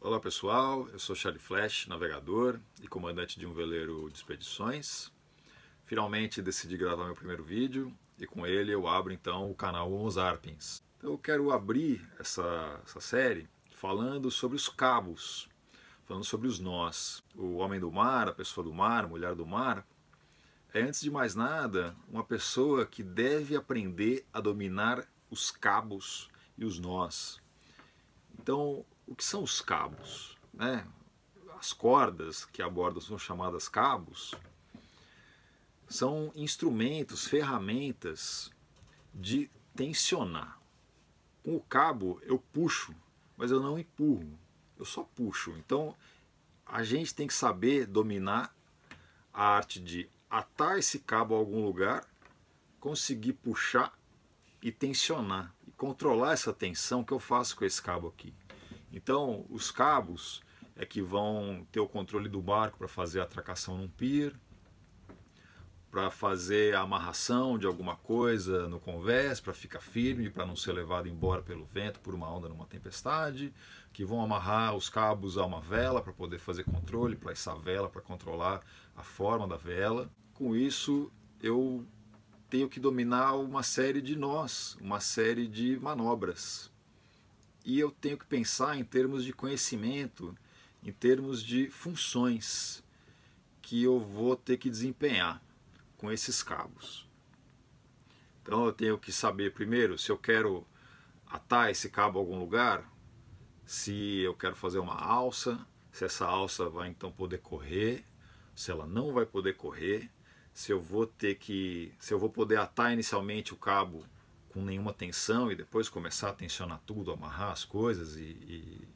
Olá pessoal, eu sou Charlie Flash, navegador e comandante de um veleiro de expedições. Finalmente decidi gravar meu primeiro vídeo e com ele eu abro então o canal Homo Zarpins. Então, eu quero abrir essa, essa série falando sobre os cabos, falando sobre os nós. O homem do mar, a pessoa do mar, a mulher do mar, é antes de mais nada uma pessoa que deve aprender a dominar os cabos e os nós. Então, o que são os cabos? Né? As cordas que a borda são chamadas cabos, são instrumentos, ferramentas de tensionar. Com o cabo eu puxo, mas eu não empurro, eu só puxo. Então a gente tem que saber dominar a arte de atar esse cabo a algum lugar, conseguir puxar e tensionar, e controlar essa tensão que eu faço com esse cabo aqui. Então, os cabos é que vão ter o controle do barco para fazer a atracação num pier, para fazer a amarração de alguma coisa no convés, para ficar firme, para não ser levado embora pelo vento, por uma onda, numa tempestade, que vão amarrar os cabos a uma vela para poder fazer controle, para essa vela, para controlar a forma da vela. Com isso, eu tenho que dominar uma série de nós, uma série de manobras e eu tenho que pensar em termos de conhecimento, em termos de funções que eu vou ter que desempenhar com esses cabos. Então eu tenho que saber primeiro se eu quero atar esse cabo a algum lugar, se eu quero fazer uma alça, se essa alça vai então poder correr, se ela não vai poder correr, se eu vou ter que, se eu vou poder atar inicialmente o cabo com nenhuma tensão e depois começar a tensionar tudo, amarrar as coisas e, e,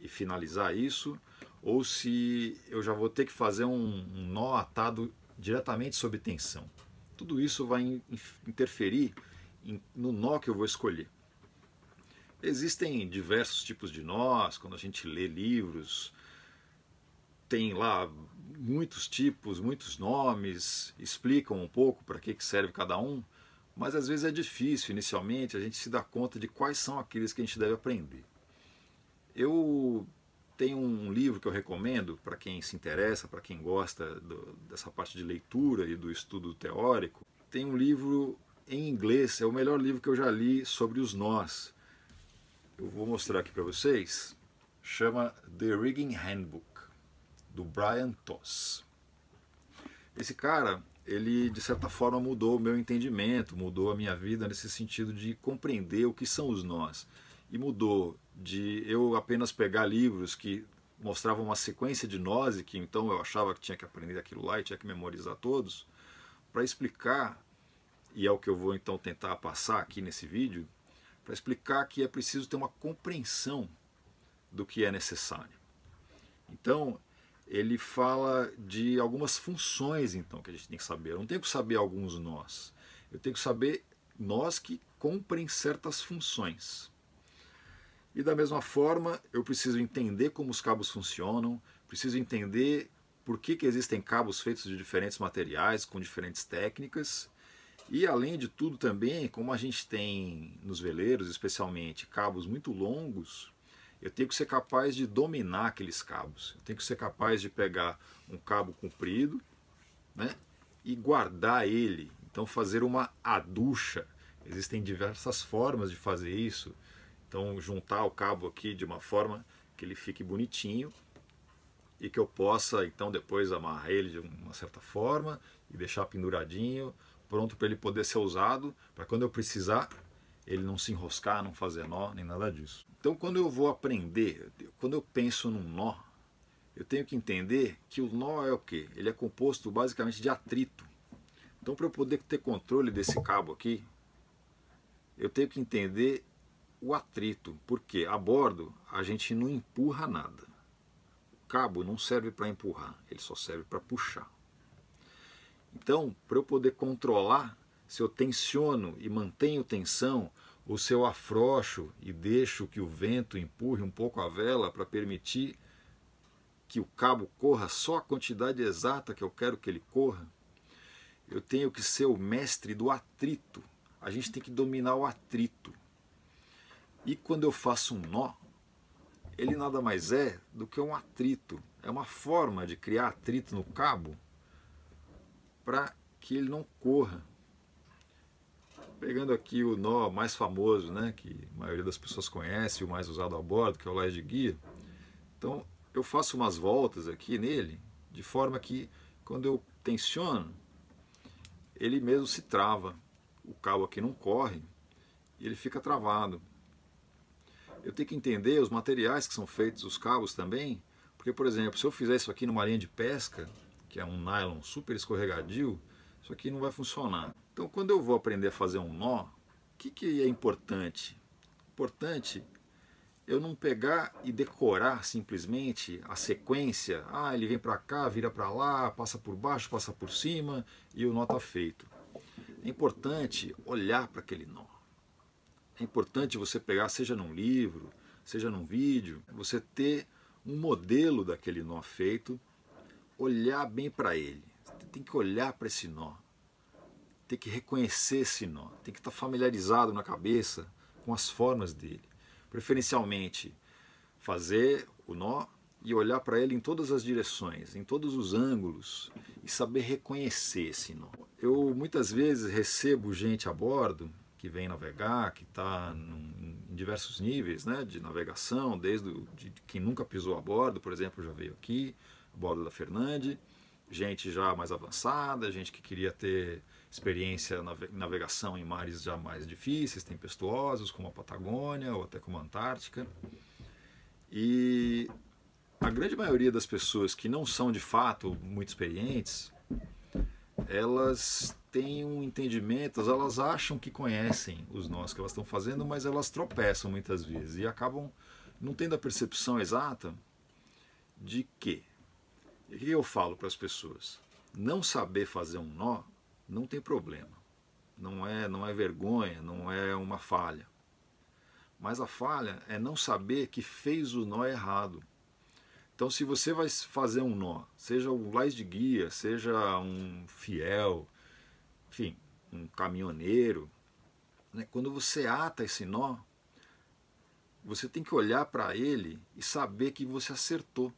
e finalizar isso, ou se eu já vou ter que fazer um, um nó atado diretamente sob tensão. Tudo isso vai in, interferir no nó que eu vou escolher. Existem diversos tipos de nós, quando a gente lê livros, tem lá muitos tipos, muitos nomes, explicam um pouco para que, que serve cada um mas às vezes é difícil inicialmente a gente se dar conta de quais são aqueles que a gente deve aprender. Eu tenho um livro que eu recomendo para quem se interessa, para quem gosta do, dessa parte de leitura e do estudo teórico. Tem um livro em inglês, é o melhor livro que eu já li sobre os nós. Eu vou mostrar aqui para vocês. Chama The Rigging Handbook, do Brian Toss. Esse cara ele de certa forma mudou o meu entendimento, mudou a minha vida nesse sentido de compreender o que são os nós. E mudou de eu apenas pegar livros que mostravam uma sequência de nós e que então eu achava que tinha que aprender aquilo lá e tinha que memorizar todos, para explicar, e é o que eu vou então tentar passar aqui nesse vídeo, para explicar que é preciso ter uma compreensão do que é necessário. Então, ele fala de algumas funções, então, que a gente tem que saber. Eu não tenho que saber alguns nós. Eu tenho que saber nós que cumprem certas funções. E da mesma forma, eu preciso entender como os cabos funcionam, preciso entender por que, que existem cabos feitos de diferentes materiais, com diferentes técnicas. E além de tudo também, como a gente tem nos veleiros, especialmente, cabos muito longos, eu tenho que ser capaz de dominar aqueles cabos. Eu tenho que ser capaz de pegar um cabo comprido né, e guardar ele. Então, fazer uma aducha. Existem diversas formas de fazer isso. Então, juntar o cabo aqui de uma forma que ele fique bonitinho e que eu possa, então, depois amarrar ele de uma certa forma e deixar penduradinho, pronto para ele poder ser usado, para quando eu precisar, ele não se enroscar, não fazer nó, nem nada disso. Então, quando eu vou aprender, quando eu penso num nó, eu tenho que entender que o nó é o quê? Ele é composto basicamente de atrito. Então, para eu poder ter controle desse cabo aqui, eu tenho que entender o atrito, porque a bordo a gente não empurra nada. O cabo não serve para empurrar, ele só serve para puxar. Então, para eu poder controlar se eu tensiono e mantenho tensão, ou se eu afrocho e deixo que o vento empurre um pouco a vela para permitir que o cabo corra só a quantidade exata que eu quero que ele corra, eu tenho que ser o mestre do atrito. A gente tem que dominar o atrito. E quando eu faço um nó, ele nada mais é do que um atrito. É uma forma de criar atrito no cabo para que ele não corra pegando aqui o nó mais famoso, né, que a maioria das pessoas conhece, o mais usado a bordo, que é o LED guia. Então eu faço umas voltas aqui nele, de forma que quando eu tensiono, ele mesmo se trava. O cabo aqui não corre e ele fica travado. Eu tenho que entender os materiais que são feitos os cabos também, porque, por exemplo, se eu fizer isso aqui numa linha de pesca, que é um nylon super escorregadio, isso aqui não vai funcionar. Então, quando eu vou aprender a fazer um nó, o que, que é importante? Importante eu não pegar e decorar simplesmente a sequência. Ah, ele vem para cá, vira para lá, passa por baixo, passa por cima e o nó está feito. É importante olhar para aquele nó. É importante você pegar, seja num livro, seja num vídeo, você ter um modelo daquele nó feito, olhar bem para ele. Você tem que olhar para esse nó tem que reconhecer esse nó, tem que estar tá familiarizado na cabeça com as formas dele. Preferencialmente, fazer o nó e olhar para ele em todas as direções, em todos os ângulos e saber reconhecer esse nó. Eu muitas vezes recebo gente a bordo que vem navegar, que está em diversos níveis né, de navegação, desde o, de, quem nunca pisou a bordo, por exemplo, já veio aqui, a bordo da Fernande, gente já mais avançada, gente que queria ter experiência em navegação em mares já mais difíceis, tempestuosos, como a Patagônia ou até como a Antártica. E a grande maioria das pessoas que não são de fato muito experientes, elas têm um entendimento, elas acham que conhecem os nós que elas estão fazendo, mas elas tropeçam muitas vezes e acabam não tendo a percepção exata de que. E o que eu falo para as pessoas? Não saber fazer um nó não tem problema. Não é, não é vergonha, não é uma falha. Mas a falha é não saber que fez o nó errado. Então, se você vai fazer um nó, seja um lais de guia, seja um fiel, enfim, um caminhoneiro, né? quando você ata esse nó, você tem que olhar para ele e saber que você acertou.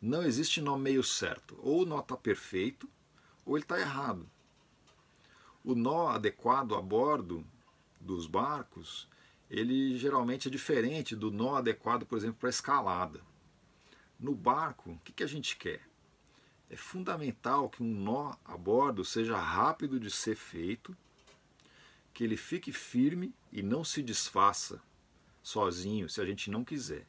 Não existe nó meio certo. Ou o nó está perfeito, ou ele está errado. O nó adequado a bordo dos barcos, ele geralmente é diferente do nó adequado, por exemplo, para escalada. No barco, o que, que a gente quer? É fundamental que um nó a bordo seja rápido de ser feito, que ele fique firme e não se desfaça sozinho se a gente não quiser.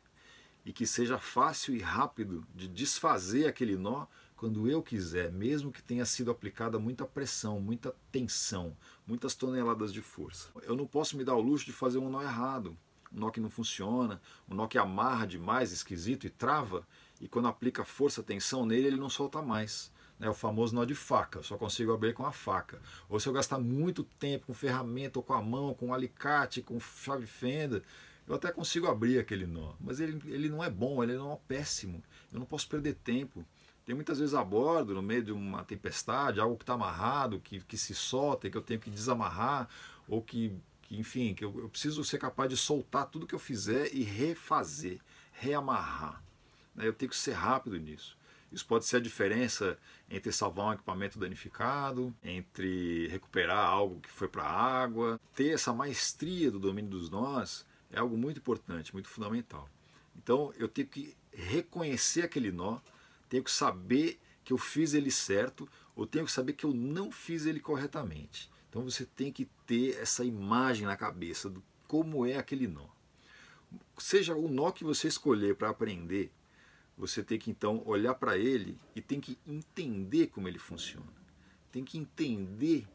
E que seja fácil e rápido de desfazer aquele nó quando eu quiser, mesmo que tenha sido aplicada muita pressão, muita tensão, muitas toneladas de força. Eu não posso me dar o luxo de fazer um nó errado, um nó que não funciona, um nó que amarra demais, esquisito e trava, e quando aplica força, tensão nele, ele não solta mais. É o famoso nó de faca, eu só consigo abrir com a faca. Ou se eu gastar muito tempo com ferramenta, ou com a mão, com um alicate, com chave fenda, eu até consigo abrir aquele nó, mas ele, ele não é bom, ele é um é péssimo. Eu não posso perder tempo. Tem muitas vezes a bordo, no meio de uma tempestade, algo que está amarrado, que, que se solta, que eu tenho que desamarrar, ou que, que enfim, que eu, eu preciso ser capaz de soltar tudo que eu fizer e refazer, reamarrar. Né? Eu tenho que ser rápido nisso. Isso pode ser a diferença entre salvar um equipamento danificado, entre recuperar algo que foi para a água. Ter essa maestria do domínio dos nós é algo muito importante, muito fundamental. Então eu tenho que reconhecer aquele nó, tenho que saber que eu fiz ele certo ou tenho que saber que eu não fiz ele corretamente. Então você tem que ter essa imagem na cabeça do como é aquele nó. Seja o nó que você escolher para aprender, você tem que então olhar para ele e tem que entender como ele funciona. Tem que entender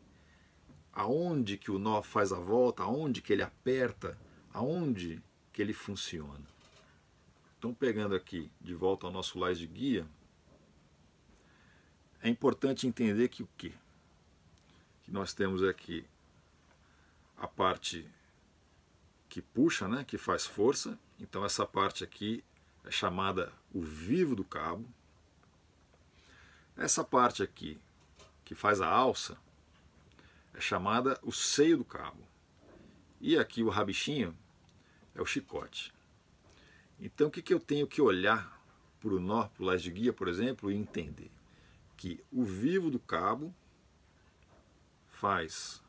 aonde que o nó faz a volta, aonde que ele aperta, aonde que ele funciona. Então pegando aqui de volta ao nosso lais de guia, é importante entender que o quê? Que nós temos aqui a parte que puxa, né, que faz força. Então essa parte aqui é chamada o vivo do cabo. Essa parte aqui que faz a alça é chamada o seio do cabo. E aqui o rabichinho é o chicote. Então o que, que eu tenho que olhar para o nó, para o laje de guia, por exemplo, e entender? que o vivo do cabo faz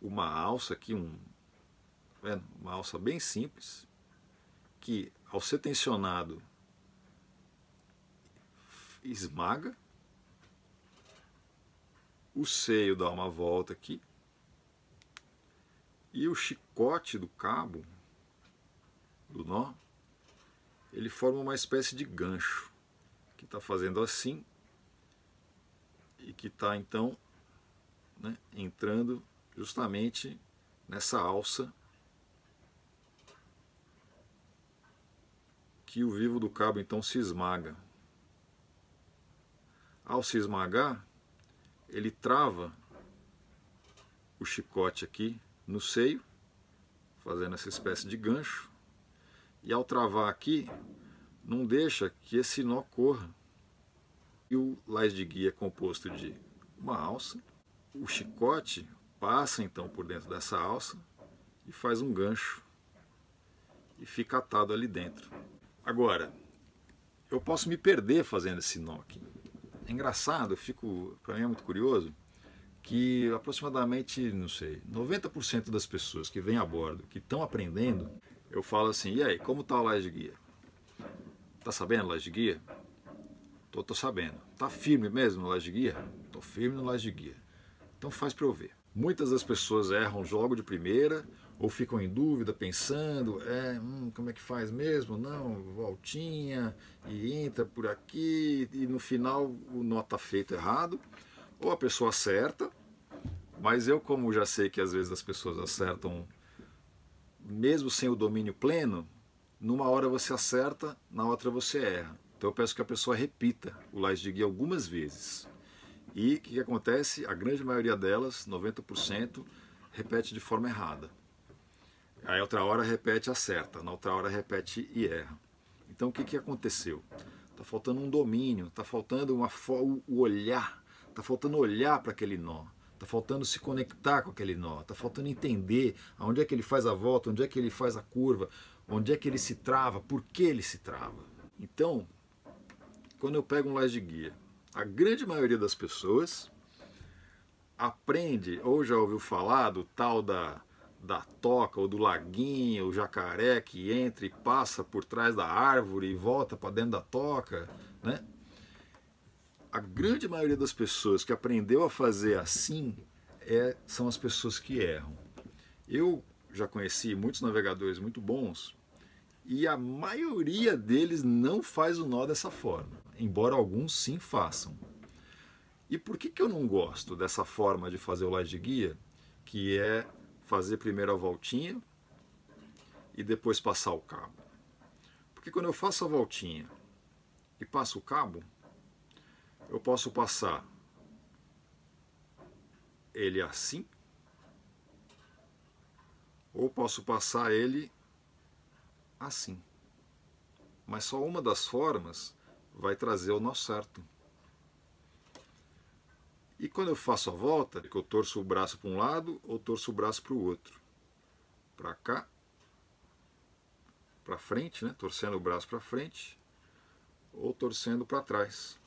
uma alça aqui, um, né, uma alça bem simples, que ao ser tensionado esmaga, o seio dá uma volta aqui e o chicote do cabo do nó ele forma uma espécie de gancho está fazendo assim e que está então né, entrando justamente nessa alça que o vivo do cabo então se esmaga. Ao se esmagar, ele trava o chicote aqui no seio, fazendo essa espécie de gancho, e ao travar aqui, não deixa que esse nó corra e o lás de guia é composto de uma alça, o chicote passa então por dentro dessa alça e faz um gancho e fica atado ali dentro. Agora, eu posso me perder fazendo esse knocking. É engraçado, eu fico, para mim é muito curioso, que aproximadamente, não sei, 90% das pessoas que vêm a bordo, que estão aprendendo, eu falo assim, e aí, como está o laje de guia? está sabendo laje de guia? Tô, tô sabendo. Tá firme mesmo no Laje Guia? Tô firme no Laje Guia. Então faz para eu ver. Muitas das pessoas erram jogo de primeira ou ficam em dúvida, pensando, é, hum, como é que faz mesmo? Não, voltinha e entra por aqui e no final o nota tá feito errado. Ou a pessoa acerta, mas eu como já sei que às vezes as pessoas acertam mesmo sem o domínio pleno, numa hora você acerta, na outra você erra. Então eu peço que a pessoa repita o Lais de Gui algumas vezes. E o que acontece? A grande maioria delas, 90%, repete de forma errada. Aí outra hora repete acerta, na outra hora repete e erra. Então o que, que aconteceu? Está faltando um domínio, está faltando uma fo... o olhar, está faltando olhar para aquele nó, está faltando se conectar com aquele nó, está faltando entender aonde é que ele faz a volta, onde é que ele faz a curva, onde é que ele se trava, por que ele se trava. Então, quando eu pego um laje guia, a grande maioria das pessoas aprende ou já ouviu falar do tal da, da toca ou do laguinho, o jacaré que entra e passa por trás da árvore e volta para dentro da toca, né? A grande maioria das pessoas que aprendeu a fazer assim é, são as pessoas que erram. Eu já conheci muitos navegadores muito bons e a maioria deles não faz o nó dessa forma, embora alguns sim façam. E por que, que eu não gosto dessa forma de fazer o laje de guia, que é fazer primeiro a voltinha e depois passar o cabo? Porque quando eu faço a voltinha e passo o cabo, eu posso passar ele assim, ou posso passar ele assim. Mas só uma das formas vai trazer o nó certo. E quando eu faço a volta, que eu torço o braço para um lado ou torço o braço para o outro. Para cá, para frente, né? torcendo o braço para frente ou torcendo para trás.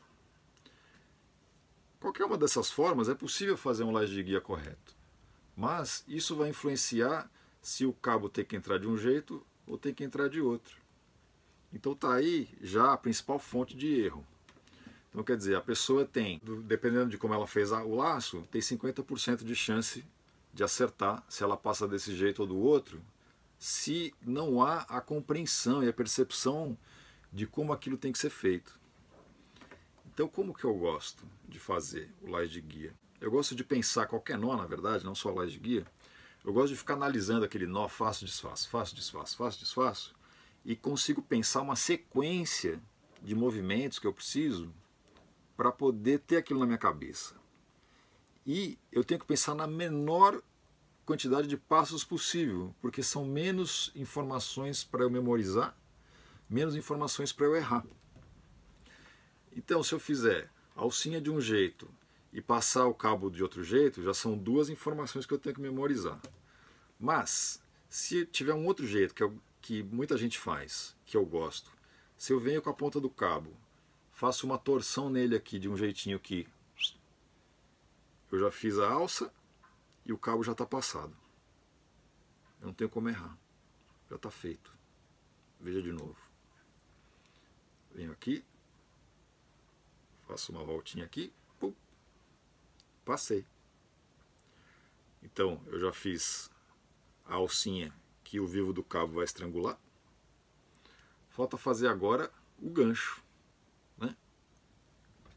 Qualquer uma dessas formas é possível fazer um laje de guia correto, mas isso vai influenciar se o cabo tem que entrar de um jeito ou tem que entrar de outro. Então tá aí já a principal fonte de erro. Então quer dizer, a pessoa tem, dependendo de como ela fez o laço, tem 50% de chance de acertar se ela passa desse jeito ou do outro, se não há a compreensão e a percepção de como aquilo tem que ser feito. Então como que eu gosto de fazer o lás de guia? Eu gosto de pensar qualquer nó, na verdade, não só o lás de guia, eu gosto de ficar analisando aquele nó, faço, desfaço, faço, desfaço, faço, desfaço, e consigo pensar uma sequência de movimentos que eu preciso para poder ter aquilo na minha cabeça. E eu tenho que pensar na menor quantidade de passos possível, porque são menos informações para eu memorizar, menos informações para eu errar. Então, se eu fizer alcinha de um jeito, e passar o cabo de outro jeito, já são duas informações que eu tenho que memorizar. Mas, se tiver um outro jeito, que, eu, que muita gente faz, que eu gosto, se eu venho com a ponta do cabo, faço uma torção nele aqui de um jeitinho que eu já fiz a alça e o cabo já está passado. Eu não tenho como errar. Já está feito. Veja de novo. Venho aqui, faço uma voltinha aqui, Passei. Então, eu já fiz a alcinha que o vivo do cabo vai estrangular. Falta fazer agora o gancho. Né?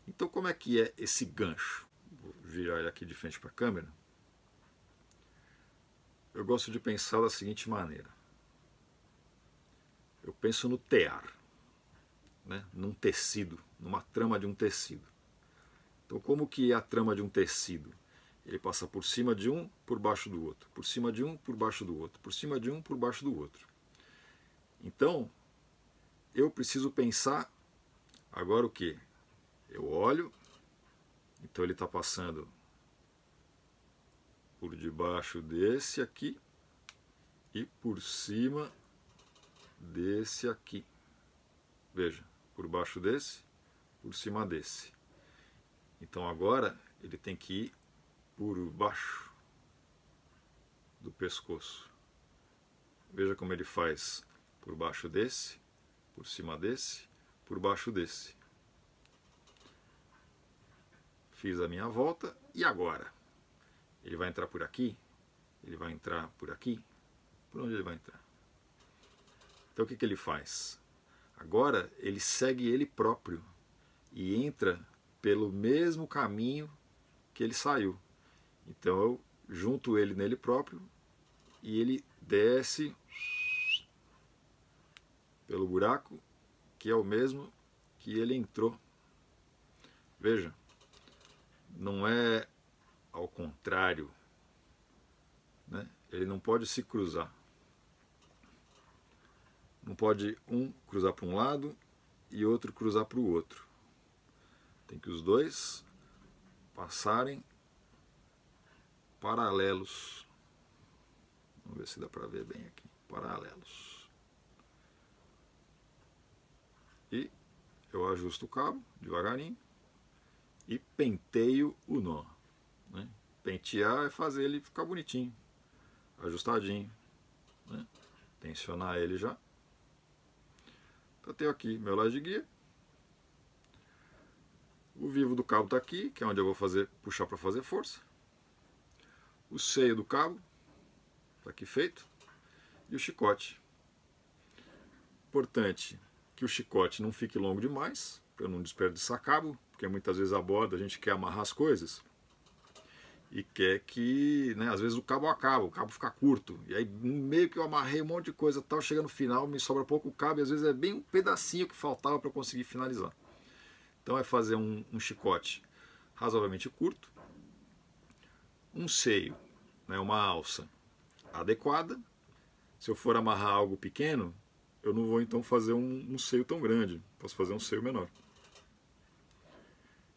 Então, como é que é esse gancho? Vou virar ele aqui de frente para a câmera. Eu gosto de pensar da seguinte maneira. Eu penso no tear, né? num tecido, numa trama de um tecido. Então, como que é a trama de um tecido? Ele passa por cima de um, por baixo do outro, por cima de um, por baixo do outro, por cima de um, por baixo do outro. Então, eu preciso pensar agora o que? Eu olho, então ele está passando por debaixo desse aqui e por cima desse aqui. Veja, por baixo desse, por cima desse. Então agora ele tem que ir por baixo do pescoço. Veja como ele faz por baixo desse, por cima desse, por baixo desse. Fiz a minha volta e agora? Ele vai entrar por aqui? Ele vai entrar por aqui? Por onde ele vai entrar? Então o que, que ele faz? Agora ele segue ele próprio e entra pelo mesmo caminho que ele saiu. Então eu junto ele nele próprio e ele desce pelo buraco que é o mesmo que ele entrou. Veja, não é ao contrário, né? ele não pode se cruzar. Não pode um cruzar para um lado e outro cruzar para o outro. Tem que os dois passarem paralelos. Vamos ver se dá para ver bem aqui. Paralelos. E eu ajusto o cabo devagarinho e penteio o nó. Né? Pentear é fazer ele ficar bonitinho, ajustadinho. Né? Tensionar ele já. Então eu tenho aqui meu laje de guia, o vivo do cabo está aqui, que é onde eu vou fazer, puxar para fazer força. O seio do cabo está aqui feito. E o chicote. Importante que o chicote não fique longo demais, para não desperdiçar cabo, porque muitas vezes a borda a gente quer amarrar as coisas e quer que, né, às vezes o cabo acaba, o cabo fica curto, e aí meio que eu amarrei um monte de coisa tal, chega no final, me sobra pouco cabo, e às vezes é bem um pedacinho que faltava para conseguir finalizar. Então é fazer um, um chicote razoavelmente curto, um seio, né, uma alça adequada. Se eu for amarrar algo pequeno, eu não vou então fazer um, um seio tão grande, posso fazer um seio menor.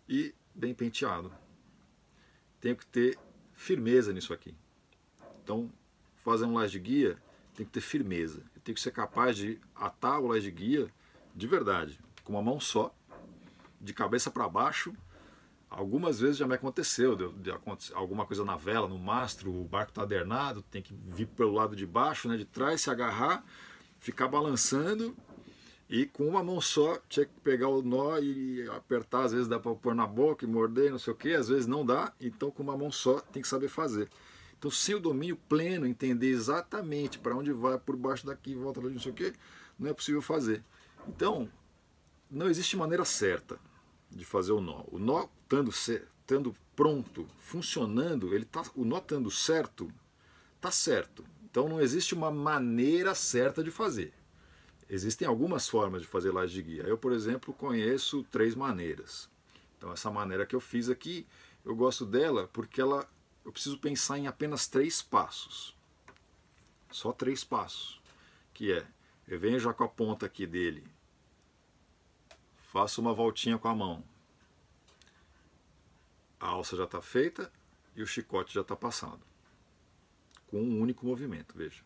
E bem penteado. Tenho que ter firmeza nisso aqui. Então, fazer um laço de guia tem que ter firmeza. Eu tenho que ser capaz de atar o laço de guia de verdade, com uma mão só, de cabeça para baixo. Algumas vezes já me aconteceu, de, de acontecer alguma coisa na vela, no mastro, o barco está adernado, tem que vir pelo lado de baixo, né, de trás, se agarrar, ficar balançando e com uma mão só tinha que pegar o nó e apertar, às vezes dá para pôr na boca e morder, não sei o que, às vezes não dá, então com uma mão só tem que saber fazer. Então sem o domínio pleno, entender exatamente para onde vai, por baixo daqui, volta ali, não sei o que, não é possível fazer. Então não existe maneira certa de fazer o nó. O nó estando, estando pronto, funcionando, ele tá, o nó estando certo, está certo. Então não existe uma maneira certa de fazer. Existem algumas formas de fazer laje de guia. Eu, por exemplo, conheço três maneiras. Então essa maneira que eu fiz aqui, eu gosto dela porque ela eu preciso pensar em apenas três passos. Só três passos. Que é, eu venho já com a ponta aqui dele faço uma voltinha com a mão. A alça já está feita e o chicote já está passado. Com um único movimento, veja.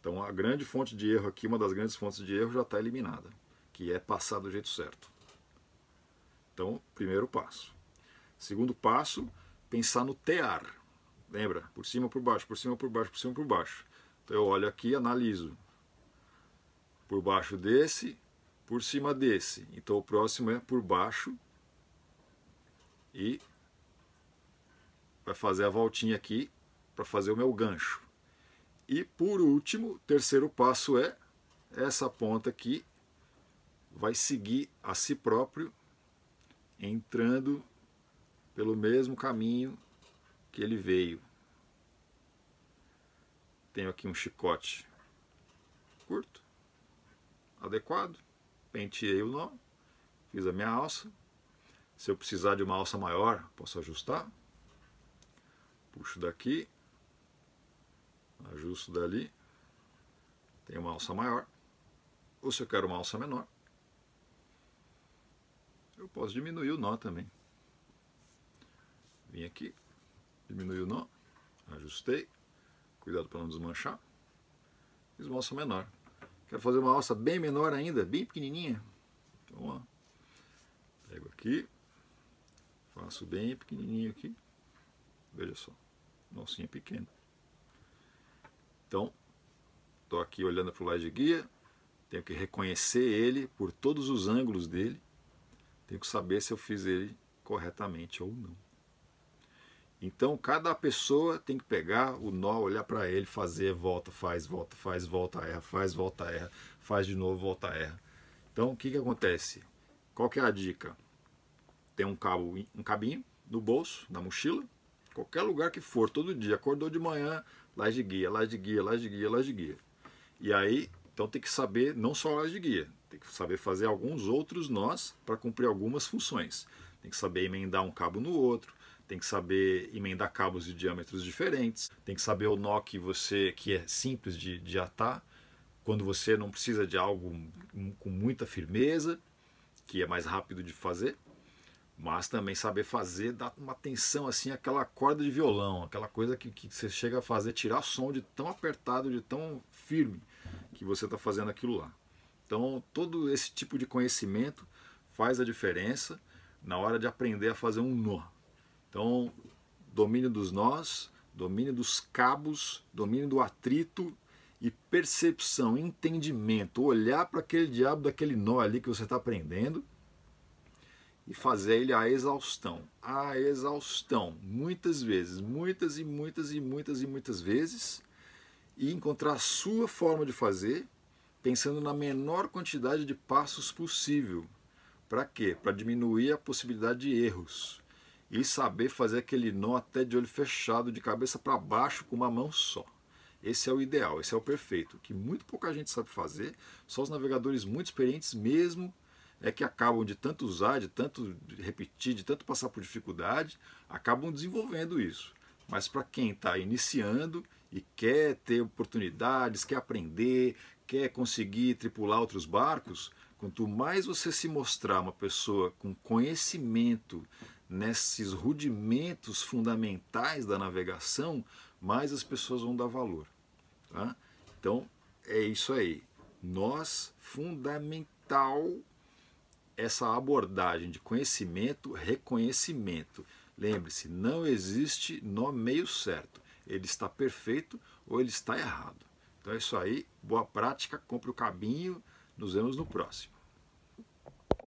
Então a grande fonte de erro aqui, uma das grandes fontes de erro já está eliminada, que é passar do jeito certo. Então, primeiro passo. Segundo passo, pensar no tear. Lembra? Por cima, por baixo, por cima, por baixo, por cima, por baixo. Então eu olho aqui e analiso. Por baixo desse, por cima desse. Então o próximo é por baixo e vai fazer a voltinha aqui para fazer o meu gancho. E por último, terceiro passo é essa ponta aqui vai seguir a si próprio entrando pelo mesmo caminho que ele veio. Tenho aqui um chicote curto, adequado penteei o nó, fiz a minha alça. Se eu precisar de uma alça maior, posso ajustar. Puxo daqui, ajusto dali, tem uma alça maior. Ou se eu quero uma alça menor, eu posso diminuir o nó também. Vim aqui, diminui o nó, ajustei, cuidado para não desmanchar, fiz uma alça menor. Quero fazer uma alça bem menor ainda, bem pequenininha. Então, ó, pego aqui, faço bem pequenininho aqui. Veja só, uma alcinha pequena. Então, estou aqui olhando para o lado de guia, tenho que reconhecer ele por todos os ângulos dele, tenho que saber se eu fiz ele corretamente ou não. Então cada pessoa tem que pegar o nó, olhar para ele, fazer, volta, faz, volta, faz, volta, erra, faz, volta, erra, faz de novo, volta, erra. Então o que, que acontece? Qual que é a dica? Tem um cabo, um cabinho no bolso, na mochila, qualquer lugar que for, todo dia, acordou de manhã, laje de guia, laje de guia, laje de guia, laje de guia. E aí, então tem que saber não só laje de guia, tem que saber fazer alguns outros nós para cumprir algumas funções. Tem que saber emendar um cabo no outro, tem que saber emendar cabos de diâmetros diferentes, tem que saber o nó que você que é simples de, de atar quando você não precisa de algo com muita firmeza, que é mais rápido de fazer, mas também saber fazer dá uma tensão assim aquela corda de violão, aquela coisa que, que você chega a fazer tirar som de tão apertado, de tão firme que você está fazendo aquilo lá. Então todo esse tipo de conhecimento faz a diferença na hora de aprender a fazer um nó. Então, domínio dos nós, domínio dos cabos, domínio do atrito e percepção, entendimento, olhar para aquele diabo daquele nó ali que você está prendendo e fazer ele a exaustão, a exaustão, muitas vezes, muitas e muitas e muitas e muitas vezes, e encontrar a sua forma de fazer, pensando na menor quantidade de passos possível. Para quê? Para diminuir a possibilidade de erros e saber fazer aquele nó até de olho fechado, de cabeça para baixo, com uma mão só. Esse é o ideal, esse é o perfeito, que muito pouca gente sabe fazer, só os navegadores muito experientes mesmo é que acabam de tanto usar, de tanto repetir, de tanto passar por dificuldade, acabam desenvolvendo isso. Mas para quem está iniciando e quer ter oportunidades, quer aprender, quer conseguir tripular outros barcos, quanto mais você se mostrar uma pessoa com conhecimento nesses rudimentos fundamentais da navegação, mais as pessoas vão dar valor. Tá? Então, é isso aí. Nós, fundamental essa abordagem de conhecimento, reconhecimento. Lembre-se, não existe no meio certo. Ele está perfeito ou ele está errado. Então é isso aí. Boa prática, compre o caminho. Nos vemos no próximo.